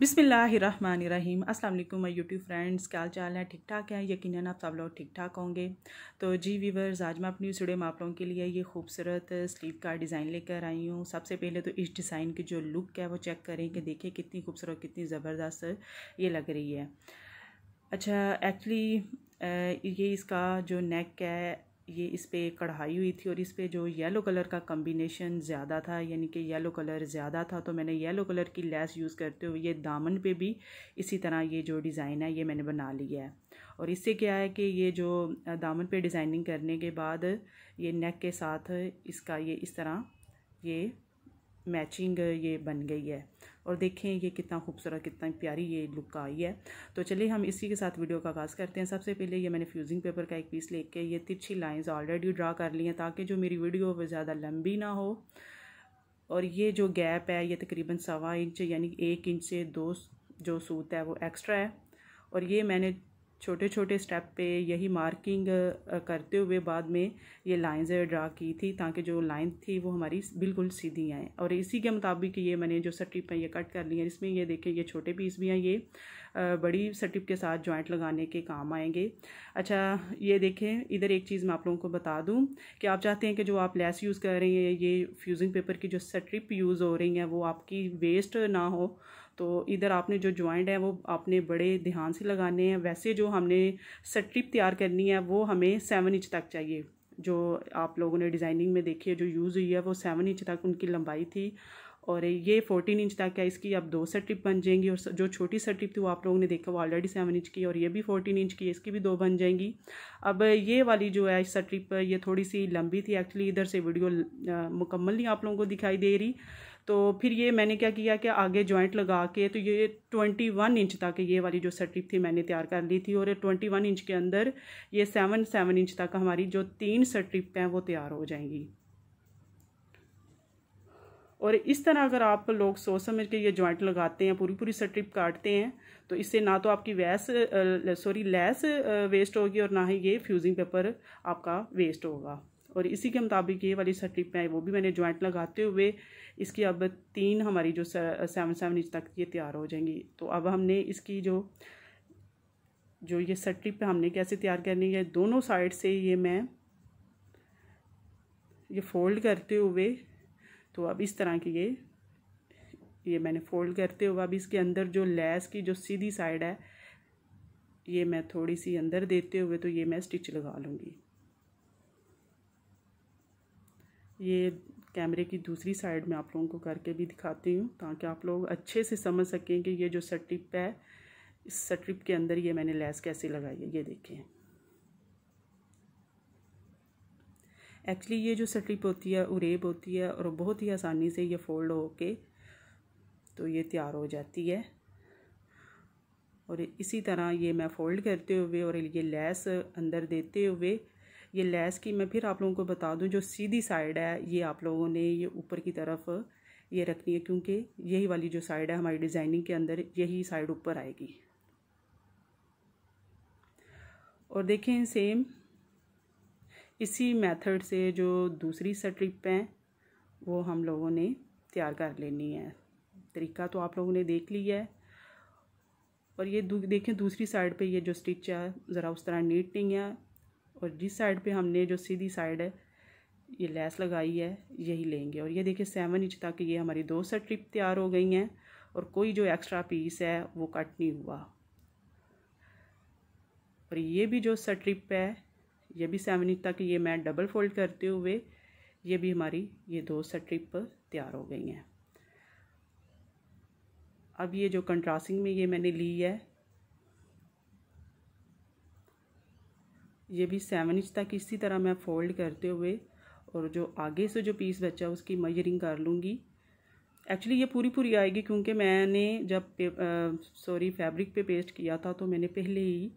बिसमीम् अल्लाम मई YouTube friends क्या चाल है ठीक ठाक है यकीनन आप सब लोग ठीक ठाक होंगे तो जी वीवर्स आज मैं अपनी सुड़े में लोगों के लिए ये खूबसूरत स्लीव का डिज़ाइन लेकर आई हूँ सबसे पहले तो इस डिज़ाइन की जो लुक है वो चेक करें कि देखिए कितनी खूबसूरत कितनी ज़बरदस्त ये लग रही है अच्छा एक्चुअली ये इसका जो नेक है ये इस पर कढ़ाई हुई थी और इस पर जो येलो कलर का कम्बिनेशन ज़्यादा था यानी कि येलो कलर ज़्यादा था तो मैंने येलो कलर की लेस यूज़ करते हुए ये दामन पे भी इसी तरह ये जो डिज़ाइन है ये मैंने बना लिया है और इससे क्या है कि ये जो दामन पे डिज़ाइनिंग करने के बाद ये नेक के साथ इसका ये इस तरह ये मैचिंग ये बन गई है और देखें ये कितना खूबसूरत कितना प्यारी ये लुक आई है तो चलिए हम इसी के साथ वीडियो का आगाज़ करते हैं सबसे पहले ये मैंने फ्यूजिंग पेपर का एक पीस लेके ये तिरछी लाइंस ऑलरेडी ड्रा कर ली हैं ताकि जो मेरी वीडियो वो ज़्यादा लंबी ना हो और ये जो गैप है ये तकरीबन सवा इंच यानी एक इंच से दो जो सूत है वो एक्स्ट्रा है और ये मैंने छोटे छोटे स्टेप पे यही मार्किंग करते हुए बाद में ये लाइंस ड्रा की थी ताकि जो लाइन थी वो हमारी बिल्कुल सीधी आए और इसी के मुताबिक ये मैंने जो स्ट्रिप है ये कट कर ली है इसमें ये देखें ये छोटे पीस भी हैं ये बड़ी स्ट्रिप के साथ जॉइंट लगाने के काम आएंगे अच्छा ये देखें इधर एक चीज़ मैं आप लोगों को बता दूँ कि आप चाहते हैं कि जो आप लेस यूज़ कर रहे हैं ये फ्यूज़िंग पेपर की जो स्ट्रिप यूज़ हो रही हैं वो आपकी वेस्ट ना हो तो इधर आपने जो ज्वाइंट है वो आपने बड़े ध्यान से लगाने हैं वैसे जो हमने स्ट्रिप तैयार करनी है वो हमें सेवन इंच तक चाहिए जो आप लोगों ने डिज़ाइनिंग में देखी है जो यूज़ हुई है वो सेवन इंच तक उनकी लंबाई थी और ये फोर्टीन इंच तक है इसकी अब दो स्ट्रिप बन जाएंगी और जो छोटी स्ट्रिप थी वो आप लोगों ने देखा वो ऑलरेडी सेवन इंच की और ये भी फोर्टीन इंच की इसकी भी दो बन जाएंगी अब ये वाली जो है स्ट्रिप ये थोड़ी सी लंबी थी एक्चुअली इधर से वीडियो मुकम्मल नहीं आप लोगों को दिखाई दे रही तो फिर ये मैंने क्या किया कि आगे जॉइंट लगा के तो ये ट्वेंटी वन इंच तक ये वाली जो स्ट्रिप थी मैंने तैयार कर ली थी और ट्वेंटी वन इंच के अंदर ये सेवन सेवन इंच तक हमारी जो तीन स्ट्रिप हैं वो तैयार हो जाएंगी और इस तरह अगर आप लोग सोच समझ के ये जॉइंट लगाते हैं पूरी पूरी स्ट्रिप काटते हैं तो इससे ना तो आपकी वैस सॉरी लेस वेस्ट होगी और ना ही ये फ्यूजिंग पेपर आपका वेस्ट होगा और इसी के मुताबिक ये वाली स्ट्रिप में आई वो भी मैंने जॉइंट लगाते हुए इसकी अब तीन हमारी जो सेवन सेवन इंच तक ये तैयार हो जाएंगी तो अब हमने इसकी जो जो ये स्ट्रिप हमने कैसे तैयार करनी है दोनों साइड से ये मैं ये फोल्ड करते हुए तो अब इस तरह की ये ये मैंने फोल्ड करते हुए अब इसके अंदर जो लेस की जो सीधी साइड है ये मैं थोड़ी सी अंदर देते हुए तो ये मैं स्टिच लगा लूँगी ये कैमरे की दूसरी साइड में आप लोगों को करके भी दिखाती हूँ ताकि आप लोग अच्छे से समझ सकें कि ये जो सट्रिप है इस सट्रिप के अंदर ये मैंने लैस कैसे लगाई है ये देखें एक्चुअली ये जो सट्रिप होती है उरेब होती है और बहुत ही आसानी से ये फोल्ड हो के तो ये तैयार हो जाती है और इसी तरह ये मैं फ़ोल्ड करते हुए और ये लैस अंदर देते हुए ये लेस की मैं फिर आप लोगों को बता दूं जो सीधी साइड है ये आप लोगों ने ये ऊपर की तरफ ये रखनी है क्योंकि यही वाली जो साइड है हमारी डिज़ाइनिंग के अंदर यही साइड ऊपर आएगी और देखें सेम इसी मेथड से जो दूसरी स्ट्रिप हैं वो हम लोगों ने तैयार कर लेनी है तरीका तो आप लोगों ने देख लिया है और ये देखें दूसरी साइड पे ये जो स्टिच है ज़रा उस तरह नीट नहीं है और जिस साइड पे हमने जो सीधी साइड है ये लेस लगाई है यही लेंगे और ये देखिए सेवन इंच तक ये हमारी दो सौ ट्रिप तैयार हो गई हैं और कोई जो एक्स्ट्रा पीस है वो कट नहीं हुआ और ये भी जो ट्रिप है ये भी सेवन इंच तक ये मैं डबल फोल्ड करते हुए ये भी हमारी ये दो ट्रिप तैयार हो गई हैं अब ये जो कंट्रासिंग में ये मैंने ली है ये भी सेवन इंच तक इसी तरह मैं फोल्ड करते हुए और जो आगे से जो पीस बचा उसकी मेजरिंग कर लूँगी एक्चुअली ये पूरी पूरी आएगी क्योंकि मैंने जब सॉरी फैब्रिक पे पेस्ट किया था तो मैंने पहले ही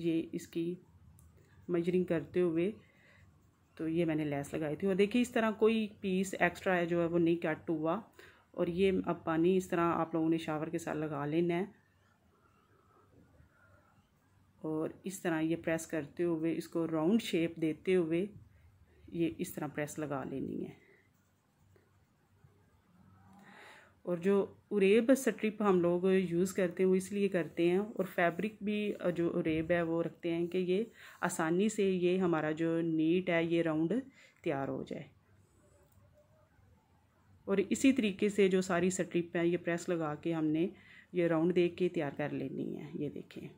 ये इसकी मेजरिंग करते हुए तो ये मैंने लेस लगाई थी और देखिए इस तरह कोई पीस एक्स्ट्रा है जो है वो नहीं कट हुआ और ये अब पानी इस तरह आप लोगों ने शावर के साथ लगा लेना है और इस तरह ये प्रेस करते हुए इसको राउंड शेप देते हुए ये इस तरह प्रेस लगा लेनी है और जो उरेब स्ट्रिप हम लोग यूज़ करते हैं वो इसलिए करते हैं और फैब्रिक भी जो उरेब है वो रखते हैं कि ये आसानी से ये हमारा जो नीट है ये राउंड तैयार हो जाए और इसी तरीके से जो सारी स्ट्रिप है ये प्रेस लगा के हमने ये राउंड देख के तैयार कर लेनी है ये देखें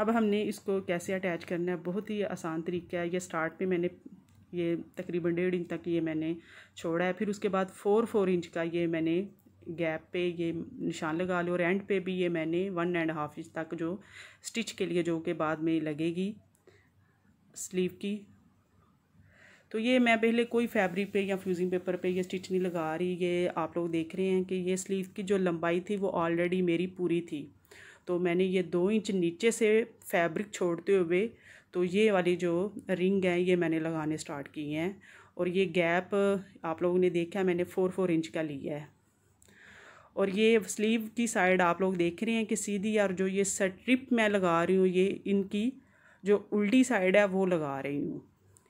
अब हमने इसको कैसे अटैच करना है बहुत ही आसान तरीका है ये स्टार्ट पे मैंने ये तकरीबन डेढ़ इंच तक ये मैंने छोड़ा है फिर उसके बाद फ़ोर फोर इंच का ये मैंने गैप पे ये निशान लगा लो और एंड पे भी ये मैंने वन एंड हाफ इंच तक जो स्टिच के लिए जो के बाद में लगेगी स्लीव की तो ये मैं पहले कोई फैब्रिक पे या फ्यूजिंग पेपर पे ये स्टिच नहीं लगा रही ये आप लोग देख रहे हैं कि ये स्लीव की जो लंबाई थी वो ऑलरेडी मेरी पूरी थी तो मैंने ये दो इंच नीचे से फैब्रिक छोड़ते हुए तो ये वाली जो रिंग है ये मैंने लगाने स्टार्ट की हैं और ये गैप आप लोगों ने देखा मैंने फ़ोर फोर इंच का लिया है और ये स्लीव की साइड आप लोग देख रहे हैं कि सीधी यार जो ये स्ट्रिप मैं लगा रही हूँ ये इनकी जो उल्टी साइड है वो लगा रही हूँ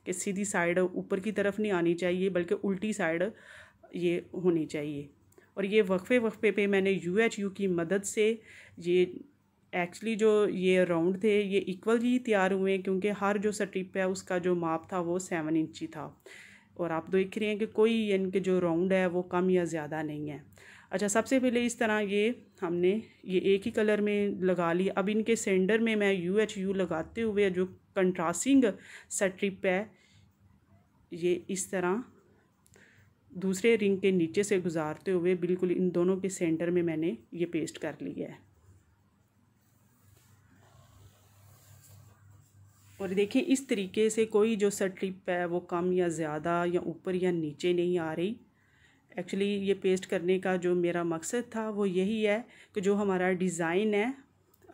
कि सीधी साइड ऊपर की तरफ नहीं आनी चाहिए बल्कि उल्टी साइड ये होनी चाहिए और ये वक्फे वक्फे पे मैंने यू एच यू की मदद से ये एक्चुअली जो ये राउंड थे ये इक्वल ही तैयार हुए क्योंकि हर जो स्ट्रिप है उसका जो माप था वो सेवन इंची था और आप देख रहे हैं कि कोई इनके जो राउंड है वो कम या ज़्यादा नहीं है अच्छा सबसे पहले इस तरह ये हमने ये एक ही कलर में लगा ली अब इनके सेंडर में मैं यू एच यू लगाते हुए जो कंट्रास्टिंग स्ट्रिप है ये इस तरह दूसरे रिंग के नीचे से गुजारते हुए बिल्कुल इन दोनों के सेंटर में मैंने ये पेस्ट कर लिया है और देखें इस तरीके से कोई जो स्ट्रिप है वो कम या ज़्यादा या ऊपर या नीचे नहीं आ रही एक्चुअली ये पेस्ट करने का जो मेरा मकसद था वो यही है कि जो हमारा डिज़ाइन है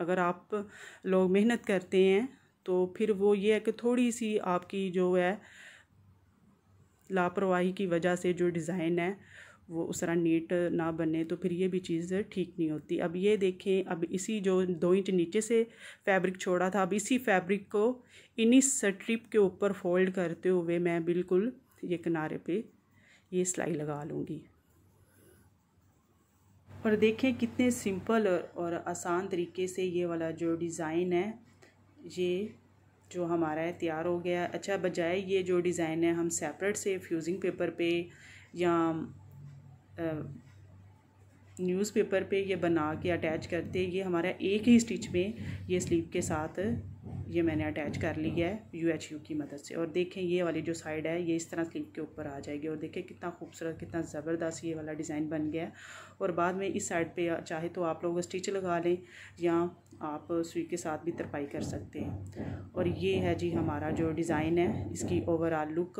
अगर आप लोग मेहनत करते हैं तो फिर वो ये है कि थोड़ी सी आपकी जो है लापरवाही की वजह से जो डिज़ाइन है वो उस तरह नीट ना बने तो फिर ये भी चीज़ ठीक नहीं होती अब ये देखें अब इसी जो दो इंच नीचे से फैब्रिक छोड़ा था अब इसी फैब्रिक को इन्हीं स्ट्रिप के ऊपर फोल्ड करते हुए मैं बिल्कुल ये किनारे पे ये सिलाई लगा लूँगी और देखें कितने सिंपल और, और आसान तरीके से ये वाला जो डिज़ाइन है ये जो हमारा है तैयार हो गया अच्छा बजाय ये जो डिज़ाइन है हम सेपरेट से फ्यूज़िंग पेपर पे या न्यूज़ पेपर पे ये बना के अटैच करते ये हमारा एक ही स्टिच में ये स्लीव के साथ ये मैंने अटैच कर ली है यू एच यू की मदद से और देखें ये वाली जो साइड है ये इस तरह स्लीप के ऊपर आ जाएगी और देखें कितना खूबसूरत कितना ज़बरदस्त ये वाला डिज़ाइन बन गया है और बाद में इस साइड पे चाहे तो आप लोग स्टिच लगा लें या आप सुई के साथ भी तरपाई कर सकते हैं और ये है जी हमारा जो डिज़ाइन है इसकी ओवरऑल लुक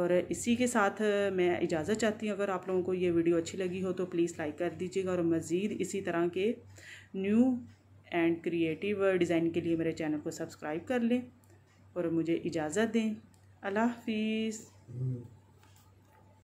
और इसी के साथ मैं इजाज़त चाहती हूँ अगर आप लोगों को ये वीडियो अच्छी लगी हो तो प्लीज़ लाइक कर दीजिएगा और मज़ीद इसी तरह के न्यू एंड क्रिएटिव डिज़ाइन के लिए मेरे चैनल को सब्सक्राइब कर लें और मुझे इजाज़त दें अल्लाह हाफिज़